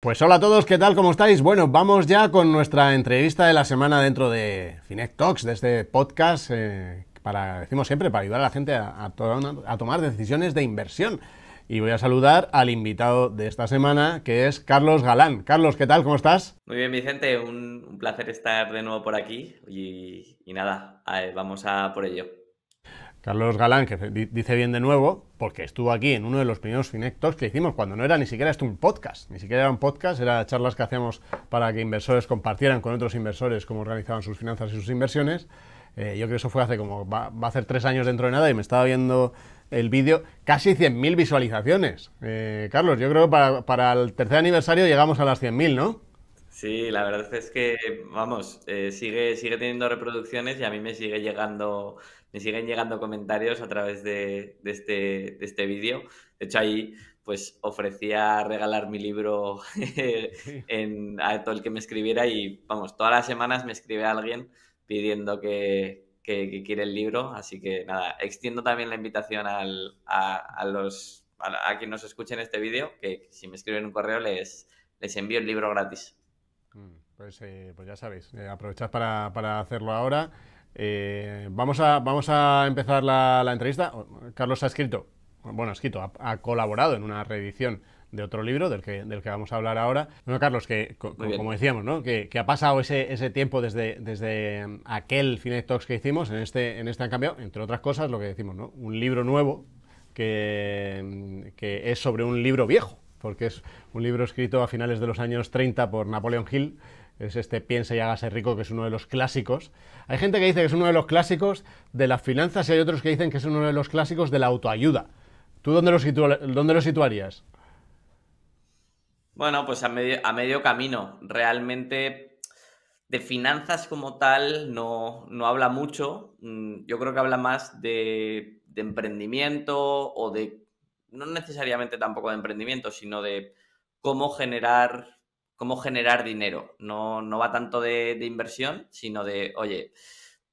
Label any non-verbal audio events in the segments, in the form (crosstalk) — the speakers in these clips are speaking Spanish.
Pues hola a todos, ¿qué tal? ¿Cómo estáis? Bueno, vamos ya con nuestra entrevista de la semana dentro de Finec Talks, de este podcast, eh, para, decimos siempre, para ayudar a la gente a, tomar decisiones de inversión. Y voy a saludar al invitado de esta semana, que es Carlos Galán. Carlos, ¿qué tal? ¿Cómo estás? Muy bien, Vicente, un, placer estar de nuevo por aquí y, nada, vamos a por ello. Carlos Galán, que dice bien de nuevo, porque estuvo aquí en uno de los primeros Finectos que hicimos, cuando no era ni siquiera esto un podcast, ni siquiera era un podcast, era charlas que hacíamos para que inversores compartieran con otros inversores cómo organizaban sus finanzas y sus inversiones. Eh, yo creo que eso fue hace como, va, a hacer tres años dentro de nada y me estaba viendo el vídeo, casi 100.000 visualizaciones. Eh, Carlos, yo creo que para, para el tercer aniversario llegamos a las 100.000, ¿no? Sí, la verdad es que, vamos, eh, sigue, sigue teniendo reproducciones y a mí me sigue llegando, me siguen llegando comentarios a través de, este, de este vídeo. De hecho, ahí pues ofrecía regalar mi libro (laughs) a todo el que me escribiera y, vamos, todas las semanas me escribe alguien pidiendo que, que, quiere el libro. Así que, nada, extiendo también la invitación al, a, los, a, nos escuchen este vídeo, que si me escriben un correo les, les envío el libro gratis. Mm. Pues, eh, pues ya sabéis, eh, aprovechad para, hacerlo ahora. Eh, vamos, a, vamos a empezar la, entrevista. Oh, Carlos ha escrito, bueno, ha escrito, ha, colaborado en una reedición de otro libro del que, del que vamos a hablar ahora. Bueno, Carlos, que como decíamos, ¿no? que, ha pasado ese, ese, tiempo desde, desde mm, aquel Finet Talks que hicimos, en este, en este han cambiado, entre otras cosas, lo que decimos, ¿no? un libro nuevo que mm, es sobre un libro viejo porque es un libro escrito a finales de los años 30 por Napoleon Hill. Es este Piensa y hágase rico, que es uno de los clásicos. Hay gente que dice que es uno de los clásicos de las finanzas y hay otros que dicen que es uno de los clásicos de la autoayuda. ¿Tú dónde lo, dónde lo situarías? Bueno, pues a medio, a medio camino. Realmente de finanzas como tal no, habla mucho. Mm, yo creo que habla más de emprendimiento o de no necesariamente tampoco de emprendimiento, sino de cómo generar, cómo generar dinero. No, va tanto de, inversión, sino de, oye,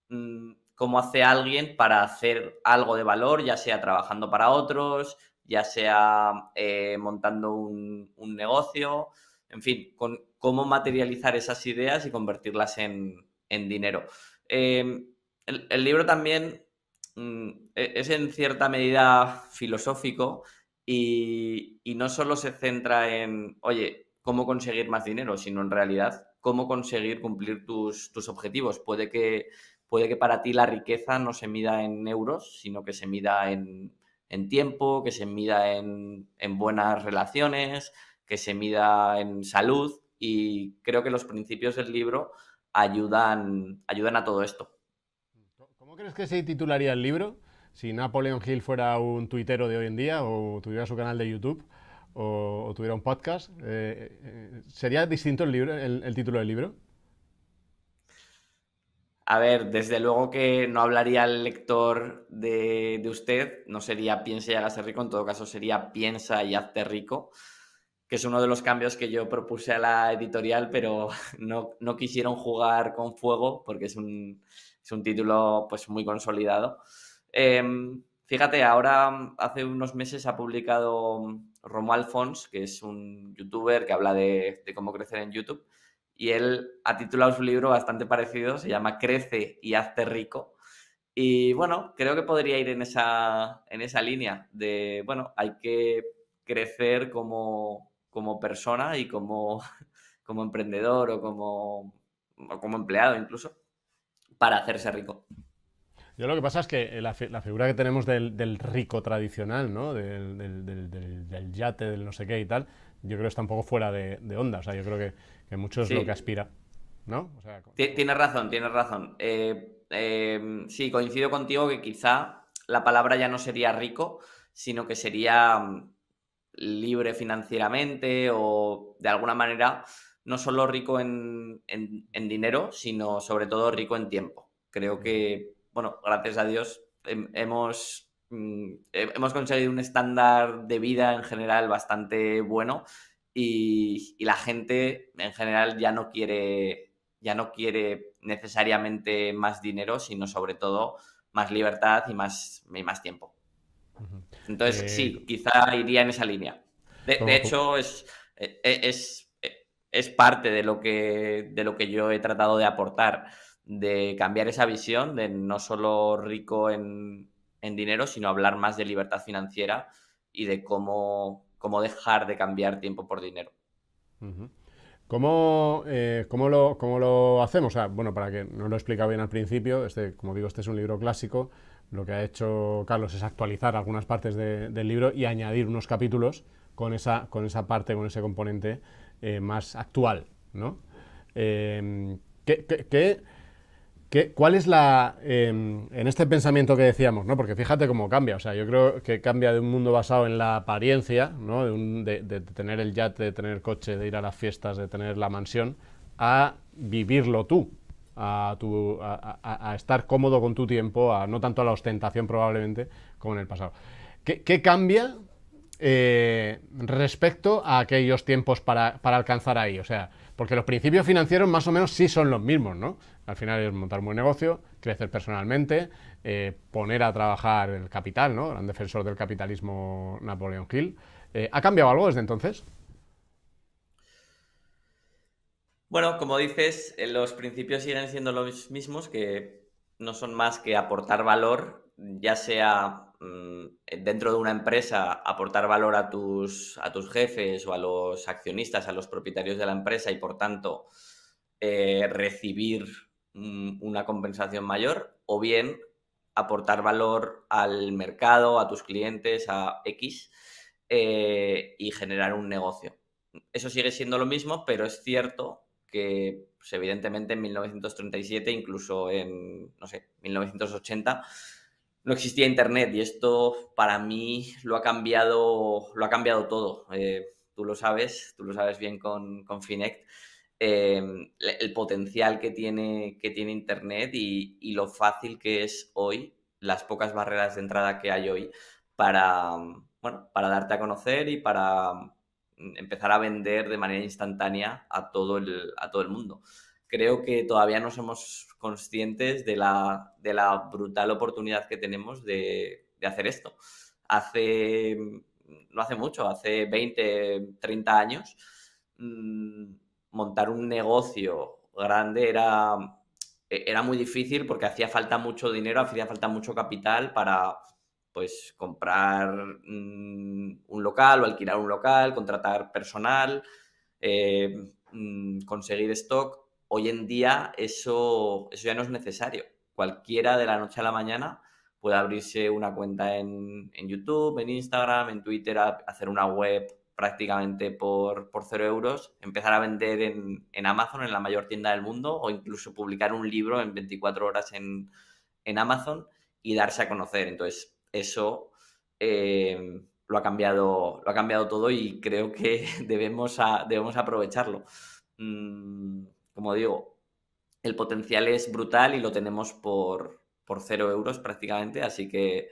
mm, cómo hace alguien para hacer algo de valor, ya sea trabajando para otros, ya sea eh, montando un, negocio, en fin, cómo materializar esas ideas y convertirlas en, dinero. Eh, el, libro también mm, e-, es en cierta medida filosófico y, no solo se centra en, oye, cómo conseguir más dinero, sino en realidad cómo conseguir cumplir tus, objetivos. Puede que, puede que para ti la riqueza no se mida en euros, sino que se mida en, tiempo, que se mida en, buenas relaciones, que se mida en salud y creo que los principios del libro ayudan, ayudan a todo esto. ¿Cómo crees que se titularía el libro? si Napoleon Hill fuera un tuitero de hoy en día o tuviera su canal de YouTube o, tuviera un podcast, eh, eh, ¿sería distinto el, título del libro? A ver, desde luego que no hablaría el lector de, usted, no sería piensa y hágase rico, en todo caso sería piensa y hazte rico, que es uno de los cambios que yo propuse a la editorial, pero (laughs) no, quisieron jugar con fuego porque es un, es un título pues muy consolidado. Em, fíjate, ahora hace unos meses ha publicado mm, Romuald Fons, que es un youtuber que habla de, cómo crecer en YouTube, y él ha titulado su libro bastante parecido, se llama Crece y hazte rico. Y bueno, creo que podría ir en esa, en esa línea de, bueno, hay que crecer como, persona y como, (laughs) como emprendedor o como, o como empleado incluso para hacerse rico. Yo lo que pasa es que la, figura que tenemos del, rico tradicional, ¿no? Del, yate, del no sé qué y tal, yo creo que está un poco fuera de, onda. O sea, yo creo que, mucho es lo que aspira. ¿No? tienes razón, tienes razón. Eh, em, sí, coincido contigo que quizá la palabra ya no sería rico, sino que sería mm, libre financieramente o de alguna manera no solo rico en dinero, sino sobre todo rico en tiempo. Creo que bueno, gracias a Dios, hemos, mm, hemos conseguido un estándar de vida en general bastante bueno y, la gente en general ya no quiere ya no quiere necesariamente más dinero, sino sobre todo más libertad y más, y más tiempo. Entonces, eh, sí, quizá iría en esa línea. De, de hecho, es, e, e, es, e, es, parte de lo, que, de lo que yo he tratado de aportar de cambiar esa visión de no solo rico en, dinero, sino hablar más de libertad financiera y de cómo, cómo dejar de cambiar tiempo por dinero. Eh, ¿Cómo, lo, lo hacemos? bueno, para que no lo he explicado bien al principio, este, como digo, este es un libro clásico. Lo que ha hecho Carlos es actualizar algunas partes del libro y añadir unos capítulos con esa, con esa parte, con ese componente eh, más actual, eh, qué ¿Cuál es la. Em, en este pensamiento que decíamos, ¿no? Porque fíjate cómo cambia. O sea, yo creo que cambia de un mundo basado en la apariencia, ¿no? De, tener el yate, de tener coche, de ir a las fiestas, de tener la mansión, a vivirlo tú. A, estar cómodo con tu tiempo, a no tanto a la ostentación probablemente como en el pasado. ¿Qué, cambia eh, respecto a aquellos tiempos para, para alcanzar ahí? O sea, porque los principios financieros más o menos sí son los mismos, ¿no? Al final es montar un buen negocio, crecer personalmente, eh, poner a trabajar el capital, ¿no? Gran defensor del capitalismo Napoleón Hill. Eh, ¿Ha cambiado algo desde entonces? Bueno, como dices, eh, los principios siguen siendo los mismos, que no son más que aportar valor, ya sea mm, dentro de una empresa aportar valor a tus, a tus jefes o a los accionistas, a los propietarios de la empresa y por tanto recibir Mm, una compensación mayor o bien aportar valor al mercado, a tus clientes, a X eh, y generar un negocio. Eso sigue siendo lo mismo, pero es cierto que pues, evidentemente en 1937, incluso en, 1980, no existía internet y esto para mí lo ha cambiado, lo ha cambiado todo. Eh, tú lo sabes, tú lo sabes bien con, con Finect. Em, el potencial que tiene, que tiene Internet y, lo fácil que es hoy, las pocas barreras de entrada que hay hoy para, para darte a conocer y para mm, empezar a vender de manera instantánea a todo el, a todo el mundo. Creo que todavía no somos conscientes de la, brutal oportunidad que tenemos de, hacer esto. Hace, mm, no hace mucho, hace 20, 30 años, mm, montar un negocio grande era, e, era muy difícil porque hacía falta mucho dinero, hacía falta mucho capital para pues comprar mm, un local o alquilar un local, contratar personal, eh, mm, conseguir stock. Hoy en día eso, eso ya no es necesario. Cualquiera de la noche a la mañana puede abrirse una cuenta en, en YouTube, en Instagram, en Twitter, hacer una web prácticamente por, cero euros, empezar a vender en, en, Amazon, en la mayor tienda del mundo, o incluso publicar un libro en 24 horas en, en Amazon y darse a conocer. Entonces, eso eh, lo, ha cambiado, lo ha cambiado todo y creo que (laughs) debemos, debemos aprovecharlo. Mm, como digo, el potencial es brutal y lo tenemos por, por cero euros prácticamente, así que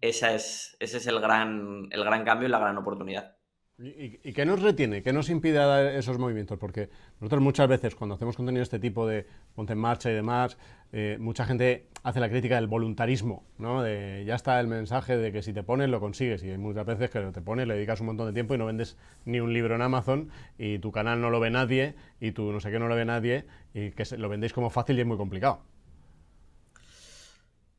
esa es, ese es el gran, el gran cambio y la gran oportunidad. ¿Y, qué nos retiene? ¿Qué nos impide dar esos movimientos? Porque nosotros muchas veces cuando hacemos contenido de este tipo de ponte en marcha y demás, eh, mucha gente hace la crítica del voluntarismo, ¿no? De ya está el mensaje de que si te pones lo consigues. Y hay muchas veces que te pones, le dedicas un montón de tiempo y no vendes ni un libro en Amazon y tu canal no lo ve nadie y tu no sé qué no lo ve nadie y que lo vendéis como fácil y es muy complicado.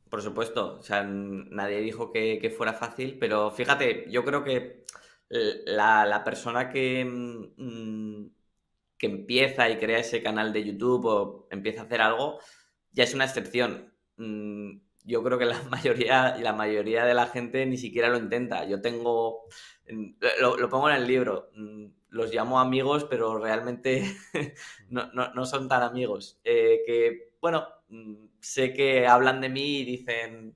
Por supuesto, o sea, nadie dijo que fuera fácil, pero fíjate, yo creo que eh, la, persona que, mm, que empieza y crea ese canal de YouTube o empieza a hacer algo, ya es una excepción. Mm, yo creo que la (laughs) mayoría, la mayoría de la gente ni siquiera lo intenta. Yo tengo, mm, lo, pongo en el libro, los llamo amigos, pero realmente (laughs) no, son tan amigos. Eh, que, bueno, sé que hablan de mí y dicen,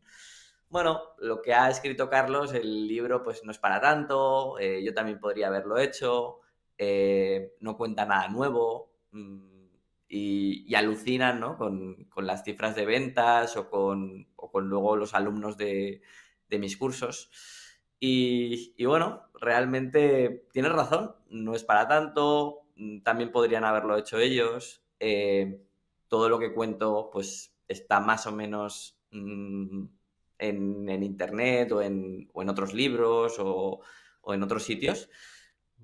bueno, lo que ha escrito Carlos, el libro pues no es para tanto, eh, yo también podría haberlo hecho, eh, no cuenta nada nuevo mm, y, alucinan ¿no? con, las cifras de ventas o con, con luego los alumnos de, mis cursos. Y, bueno, realmente tienes razón, no es para tanto, mm, también podrían haberlo hecho ellos, eh, todo lo que cuento pues está más o menos... Mm, en, internet o en, otros libros o, en otros sitios.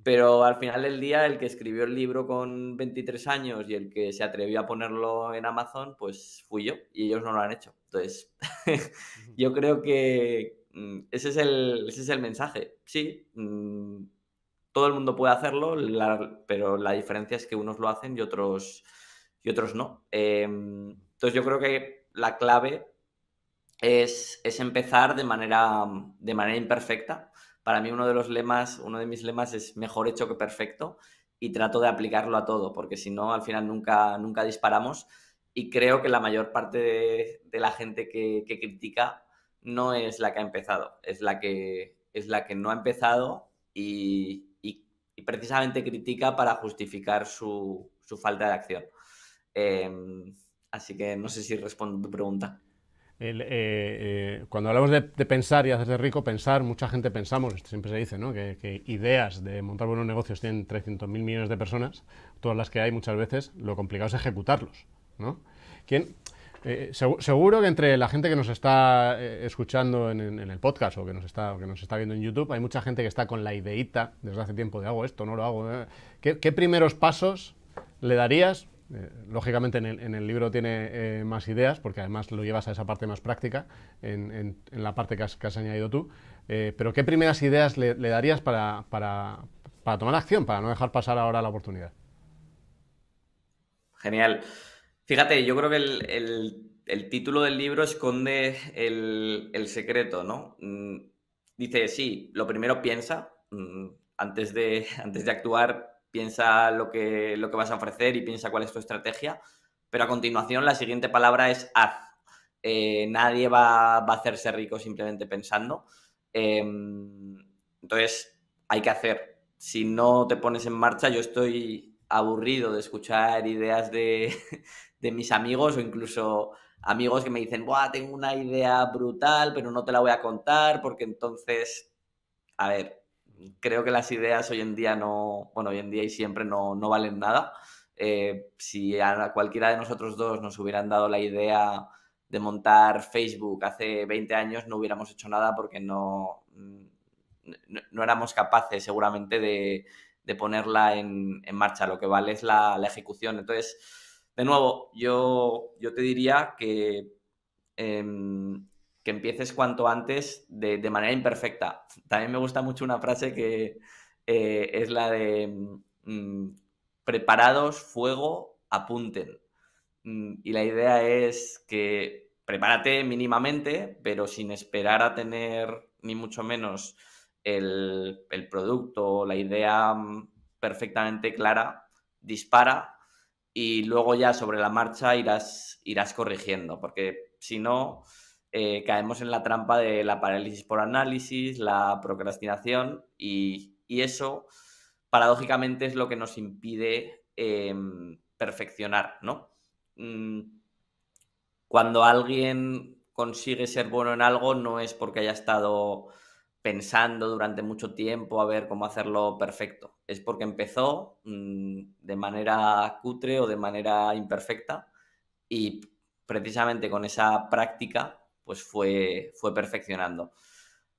Pero al final del día, el que escribió el libro con 23 años y el que se atrevió a ponerlo en Amazon, pues fui yo y ellos no lo han hecho. Entonces, (laughs) yo creo que mm, ese es el, ese es el mensaje. Sí, mm, todo el mundo puede hacerlo, pero la diferencia es que unos lo hacen y otros, y otros no. Em, entonces, yo creo que la clave es, empezar de manera, de manera imperfecta. Para mí uno de los lemas, uno de mis lemas es mejor hecho que perfecto y trato de aplicarlo a todo, porque si no, al final nunca, nunca disparamos. Y creo que la mayor parte de, la gente que, critica no es la que ha empezado, es la que, es la que no ha empezado y, precisamente critica para justificar su, falta de acción. Em, así que no sé si respondo a tu pregunta. Eh, eh, cuando hablamos de, pensar y hacerse rico, pensar, mucha gente pensamos, siempre se dice, ¿no? que, ideas de montar buenos negocios tienen 300.000 millones de personas, todas las que hay muchas veces, lo complicado es ejecutarlos. ¿no? Eh, seguro que entre la gente que nos está escuchando en, el podcast o que, nos está, que nos está viendo en YouTube, hay mucha gente que está con la ideita desde hace tiempo de hago esto, no lo hago. ¿Qué, primeros pasos le darías eh, lógicamente en el, libro tiene eh, más ideas, porque además lo llevas a esa parte más práctica, en, la parte que has, añadido tú. Eh, pero ¿qué primeras ideas le, darías para, tomar acción, para no dejar pasar ahora la oportunidad? Genial. Fíjate, yo creo que el, título del libro esconde el, secreto, ¿no? Mm, dice, sí, lo primero piensa, mm, antes de, (laughs) antes de actuar piensa lo que, lo que vas a ofrecer y piensa cuál es tu estrategia, pero a continuación la siguiente palabra es haz. Eh, nadie va, a hacerse rico simplemente pensando. Eh, entonces, hay que hacer. Si no te pones en marcha, yo estoy aburrido de escuchar ideas de, (laughs) de mis amigos o incluso amigos que me dicen, Buah, tengo una idea brutal, pero no te la voy a contar porque entonces, a ver, creo que las ideas hoy en día no, bueno, hoy en día y siempre no, valen nada. Eh, si a cualquiera de nosotros dos nos hubieran dado la idea de montar Facebook hace 20 años, no hubiéramos hecho nada porque no, no, éramos capaces seguramente de, ponerla en, marcha. Lo que vale es la, ejecución. Entonces, de nuevo, yo, yo te diría que em, que empieces cuanto antes de, manera imperfecta. También me gusta mucho una frase que eh, es la de mm, mm, preparados, fuego, apunten. Mm, y la idea es que prepárate mínimamente, pero sin esperar a tener ni mucho menos el, producto o la idea perfectamente clara, dispara y luego ya sobre la marcha irás, irás corrigiendo, porque si no, eh, caemos en la trampa de la parálisis por análisis, la procrastinación y, eso paradójicamente es lo que nos impide em, perfeccionar, ¿no? Mm, cuando alguien consigue ser bueno en algo no es porque haya estado pensando durante mucho tiempo a ver cómo hacerlo perfecto. Es porque empezó mm, de manera cutre o de manera imperfecta y precisamente con esa práctica pues fue, fue perfeccionando.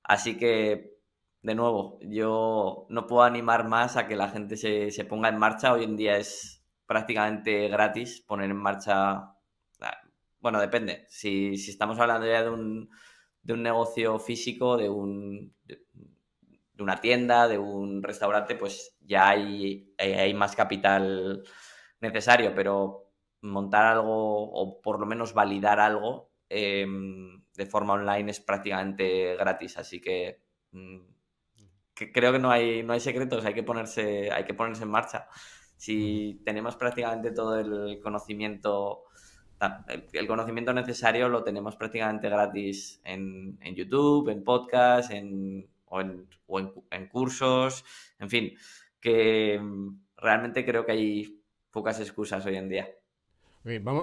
Así que, de nuevo, yo no puedo animar más a que la gente se, ponga en marcha. Hoy en día es prácticamente gratis poner en marcha... Ah, bueno, depende. Si, estamos hablando ya de un, de un negocio físico, de un... una tienda, de un restaurante, pues ya hay, eh, hay, más capital necesario, pero montar algo o por lo menos validar algo Em, de forma online es prácticamente gratis, así mm, que, creo que no hay, no hay secretos, hay que ponerse, hay que ponerse en marcha. Si tenemos prácticamente todo el conocimiento, el conocimiento necesario lo tenemos prácticamente gratis en, en YouTube, en podcast, en, o, en cursos, en fin, que mm, realmente creo que hay pocas excusas hoy en día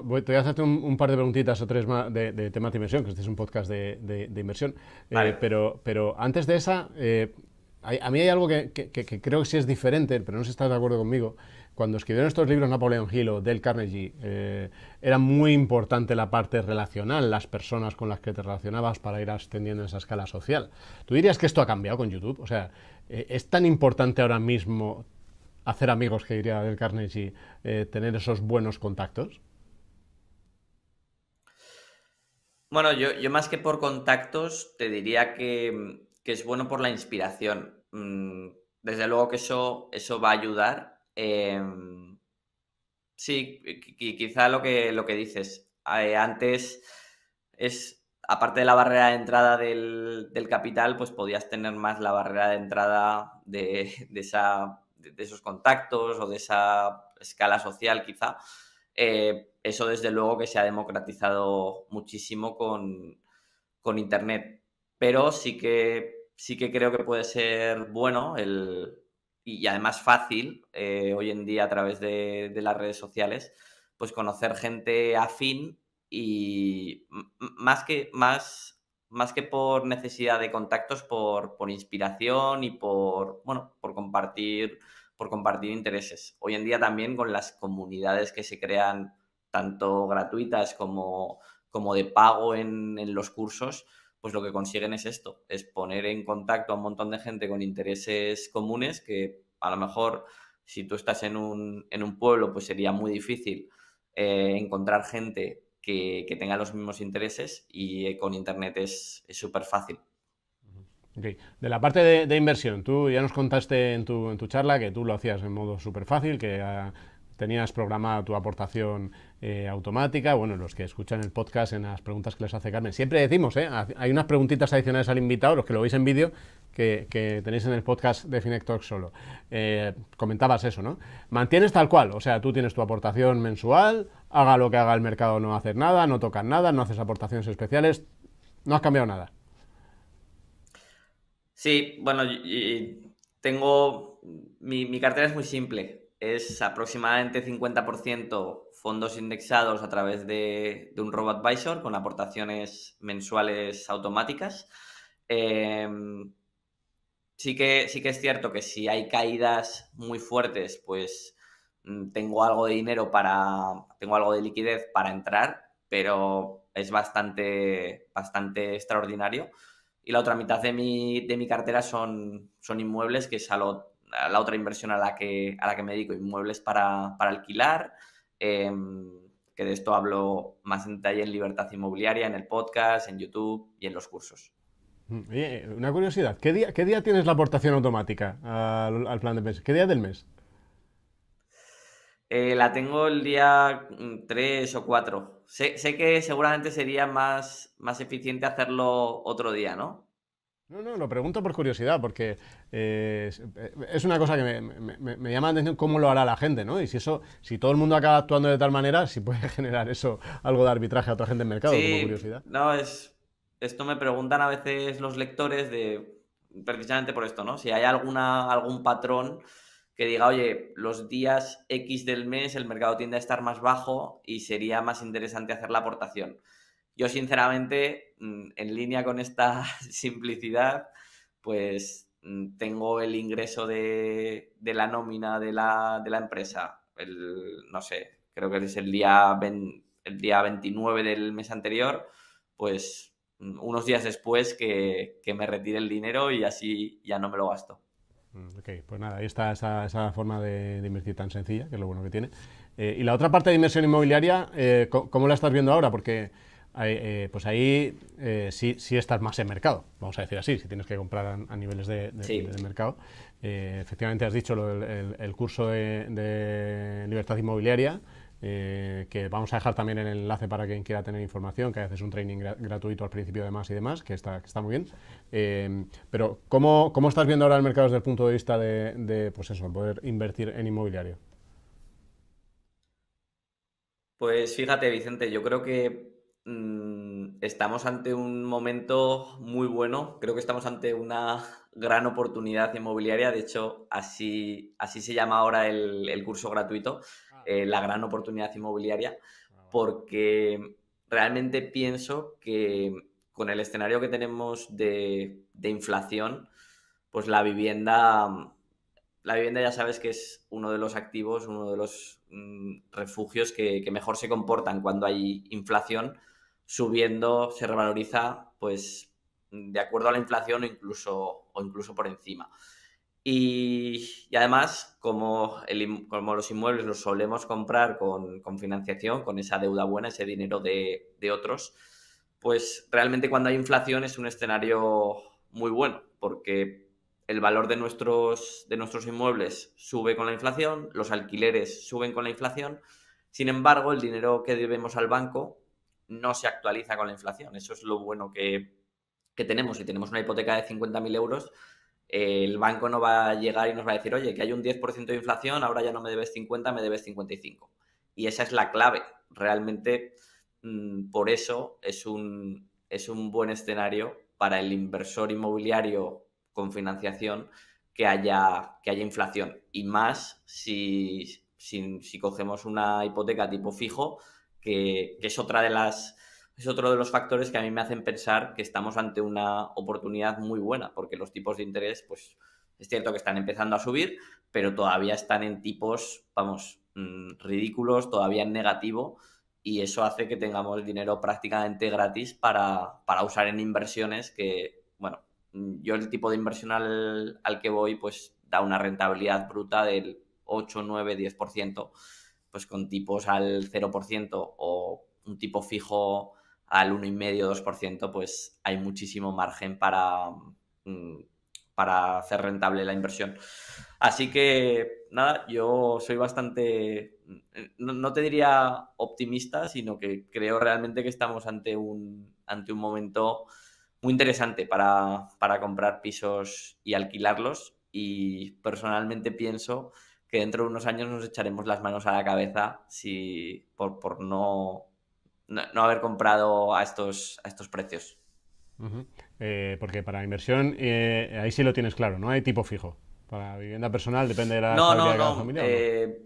voy, te voy a hacerte un, par de preguntitas o tres más de, temas de inversión, que este es un podcast de, inversión. Eh, pero, antes de esa, eh, a, mí hay algo que, creo que sí es diferente, pero no sé si estás de acuerdo conmigo. Cuando escribieron estos libros Napoleón Hill o Del Carnegie, eh, era muy importante la parte relacional, las personas con las que te relacionabas para ir ascendiendo en esa escala social. ¿Tú dirías que esto ha cambiado con YouTube? O sea, ¿es tan importante ahora mismo hacer amigos, que diría Del Carnegie, tener esos buenos contactos? Bueno, yo, más que por contactos, te diría que, es bueno por la inspiración. Mm, desde luego que eso, eso va a ayudar. Em, sí, quizá lo que, lo que dices. Eh, antes es, aparte de la barrera de entrada del, capital, pues podías tener más la barrera de entrada de, de esos contactos o de esa escala social quizá. Eh, eso desde luego que se ha democratizado muchísimo con, Internet, pero sí que, sí que creo que puede ser bueno y además fácil eh, hoy en día a través de, las redes sociales, pues conocer gente afín y más que, más, que por necesidad de contactos, por, por inspiración y por, bueno, por compartir por compartir intereses. Hoy en día también con las comunidades que se crean, tanto gratuitas como, de pago en, los cursos, pues lo que consiguen es esto, es poner en contacto a un montón de gente con intereses comunes que a lo mejor si tú estás en un, en un pueblo, pues sería muy difícil eh, encontrar gente que, tenga los mismos intereses y eh, con Internet es súper fácil. De la parte de, inversión, tú ya nos contaste en tu, en tu charla que tú lo hacías en modo súper fácil, que ah, tenías programada tu aportación eh, automática. Bueno, los que escuchan el podcast en las preguntas que les hace Carmen, siempre decimos, eh, hay unas preguntitas adicionales al invitado, los que lo veis en vídeo, que, tenéis en el podcast de Finec solo. Eh, comentabas eso, ¿no? Mantienes tal cual, o sea, tú tienes tu aportación mensual, haga lo que haga el mercado, no haces nada, no tocas nada, no haces aportaciones especiales, no has cambiado nada. Sí, bueno, tengo. Mi, cartera es muy simple. Es aproximadamente 50% fondos indexados a través de, un robot advisor con aportaciones mensuales automáticas. Eh, sí, que, sí que es cierto que si hay caídas muy fuertes, pues mm, tengo algo de dinero para. tengo algo de liquidez para entrar, pero es bastante, bastante extraordinario y la otra mitad de mi, de mi cartera son, son inmuebles, que es la otra inversión a la que, a la que me dedico, inmuebles para, alquilar, em, que de esto hablo más en detalle en Libertad Inmobiliaria, en el podcast, en YouTube y en los cursos. Mm, una curiosidad, ¿qué día, tienes la aportación automática al, plan de mes? ¿Qué día del mes? Eh, la tengo el día 3 mm, o 4. Sé, que seguramente sería más, más eficiente hacerlo otro día, ¿no? No, no, lo pregunto por curiosidad, porque eh, eh, es una cosa que me, me, llama la atención cómo lo hará la gente, ¿no? Y si eso, si todo el mundo acaba actuando de tal manera, si puede (laughs) generar eso algo de arbitraje a otra gente en mercado, curiosidad. No, es. Esto me preguntan a veces los lectores de. precisamente por esto, ¿no? Si hay alguna, algún patrón que diga, oye, los días X del mes el mercado tiende a estar más bajo y sería más interesante hacer la aportación. Yo, sinceramente, mm, en línea con esta (laughs) simplicidad, pues mm, tengo el ingreso de, la nómina de la, empresa. no sé, creo que es el día, el día 29 del mes anterior, pues mm, unos días después que, que me retire el dinero y así ya no me lo gasto. Mm, ok, pues nada, ahí está esa, esa forma de, invertir tan sencilla, que es lo bueno que tiene. Eh, y la otra parte de inversión inmobiliaria, eh, ¿cómo, la estás viendo ahora? Porque eh, pues ahí sí, estás más en mercado, vamos a decir así, si tienes que comprar a, niveles de, mercado. efectivamente has dicho el, curso de, libertad inmobiliaria, eh, que vamos a dejar también el enlace para quien quiera tener información, que haces un training gratuito al principio de más y demás, que está, está muy bien. Eh, pero, ¿cómo, estás viendo ahora el mercado desde el punto de vista de, pues eso, poder invertir en inmobiliario? Pues fíjate, Vicente, yo creo que mm, estamos ante un momento muy bueno, creo que estamos ante una gran oportunidad inmobiliaria, de hecho, así, así se llama ahora el curso gratuito. Eh, la gran oportunidad inmobiliaria, ah, porque realmente pienso que con el escenario que tenemos de, inflación, pues la vivienda, la vivienda ya sabes que es uno de los activos, uno de los mm, refugios que, mejor se comportan cuando hay inflación, subiendo, se revaloriza, pues de acuerdo a la inflación incluso, o incluso por encima. Y, además, como, los inmuebles los solemos comprar con, financiación, con esa deuda buena, ese dinero de, otros, pues realmente cuando hay inflación es un escenario muy bueno, porque el valor de nuestros, de nuestros inmuebles sube con la inflación, los alquileres suben con la inflación, sin embargo, el dinero que debemos al banco no se actualiza con la inflación. Eso es lo bueno que, que tenemos. Si tenemos una hipoteca de 50.000 euros, el banco no va a llegar y nos va a decir, oye, que hay un 10% de inflación, ahora ya no me debes 50, me debes 55. Y esa es la clave. Realmente, mm, por eso es un, es un buen escenario para el inversor inmobiliario con financiación que haya, que haya inflación. Y más si, cogemos una hipoteca tipo fijo, que, que es otra de las es otro de los factores que a mí me hacen pensar que estamos ante una oportunidad muy buena, porque los tipos de interés, pues es cierto que están empezando a subir, pero todavía están en tipos, vamos, mm, ridículos, todavía en negativo, y eso hace que tengamos dinero prácticamente gratis para, usar en inversiones que, bueno, yo el tipo de inversión al, al que voy, pues da una rentabilidad bruta del 8, 9, 10%, pues con tipos al 0% o un tipo fijo al 1,5-2%, pues hay muchísimo margen para, mm, para hacer rentable la inversión. Así que, nada, yo soy bastante, no, te diría optimista, sino que creo realmente que estamos ante un, ante un momento muy interesante para, comprar pisos y alquilarlos. Y personalmente pienso que dentro de unos años nos echaremos las manos a la cabeza si, por no no, haber comprado a estos, a estos precios. Eh, porque para inversión eh, ahí sí lo tienes claro, no hay tipo fijo. Para vivienda personal depende de la no, no, no. Eh,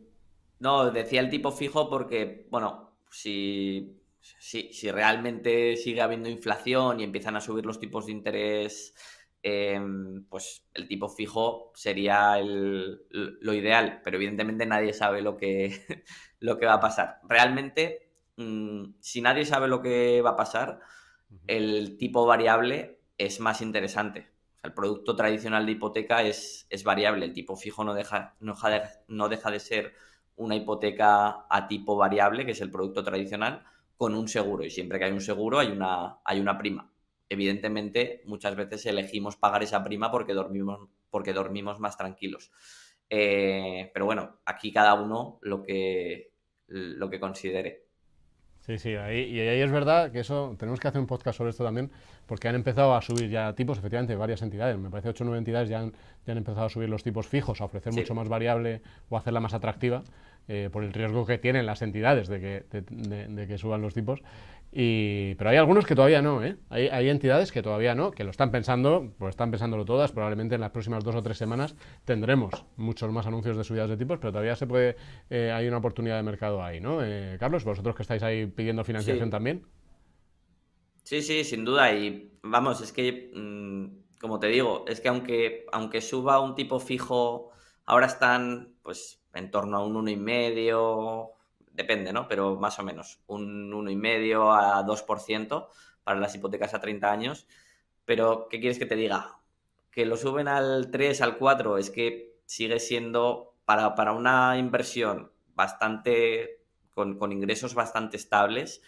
no, decía el tipo fijo porque, bueno, si, si, realmente sigue habiendo inflación y empiezan a subir los tipos de interés, em, pues el tipo fijo sería lo ideal, pero evidentemente nadie sabe lo que, (laughs) lo que va a pasar. Realmente Mm, si nadie sabe lo que va a pasar, el tipo variable es más interesante. el producto tradicional de hipoteca es, es variable, el tipo fijo no deja, no, deja de, no deja de ser una hipoteca a tipo variable, que es el producto tradicional, con un seguro. Y siempre que hay un seguro hay una, hay una prima. Evidentemente, muchas veces elegimos pagar esa prima porque dormimos, porque dormimos más tranquilos. Eh, pero bueno, aquí cada uno lo que, lo que considere. Sí, sí, ahí, y ahí es verdad que eso, tenemos que hacer un podcast sobre esto también, porque han empezado a subir ya tipos, efectivamente, varias entidades, me parece 8 o 9 entidades ya han, empezado a subir los tipos fijos, a ofrecer mucho más variable o hacerla más atractiva, eh, por el riesgo que tienen las entidades de que, de que suban los tipos. Y, pero hay algunos que todavía no, ¿eh? Hay, hay, entidades que todavía no, que lo están pensando, pues están pensándolo todas, probablemente en las próximas dos o tres semanas tendremos muchos más anuncios de subidas de tipos, pero todavía se puede, eh, hay una oportunidad de mercado ahí, ¿no? Eh, Carlos, vosotros que estáis ahí pidiendo financiación también. Sí, sí, sin duda, y vamos, es que, mm, como te digo, es que aunque, aunque suba un tipo fijo, ahora están, pues, en torno a un uno y medio depende, ¿no? Pero más o menos, un 1,5 a 2% para las hipotecas a 30 años. Pero, ¿qué quieres que te diga? Que lo suben al 3, al 4, es que sigue siendo para, una inversión bastante, con, ingresos bastante estables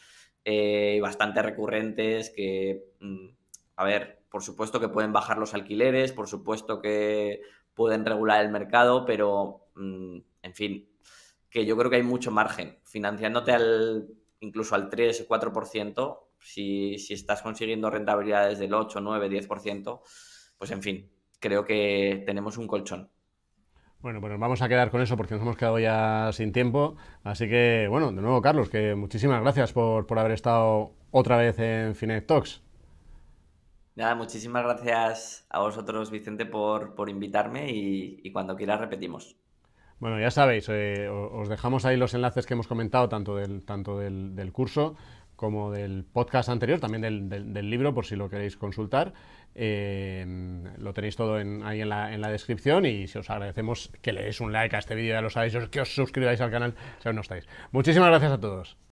eh, y bastante recurrentes, que, mm, a ver, por supuesto que pueden bajar los alquileres, por supuesto que pueden regular el mercado, pero, mm, en fin, que yo creo que hay mucho margen financiándote al, incluso al 3, o 4%, si, si estás consiguiendo rentabilidades del 8, 9, 10%, pues en fin, creo que tenemos un colchón. Bueno, pues nos vamos a quedar con eso porque nos hemos quedado ya sin tiempo. Así que, bueno, de nuevo, Carlos, que muchísimas gracias por, por haber estado otra vez en Finet Talks. Nada, muchísimas gracias a vosotros, Vicente, por, por invitarme y, y cuando quieras repetimos. Bueno, ya sabéis, eh, os dejamos ahí los enlaces que hemos comentado, tanto del, tanto del, curso como del podcast anterior, también del, del, libro, por si lo queréis consultar. Eh, lo tenéis todo en, ahí en la, en la, descripción y si os agradecemos que le deis un like a este vídeo, ya lo sabéis, que os suscribáis al canal si aún no estáis. Muchísimas gracias a todos.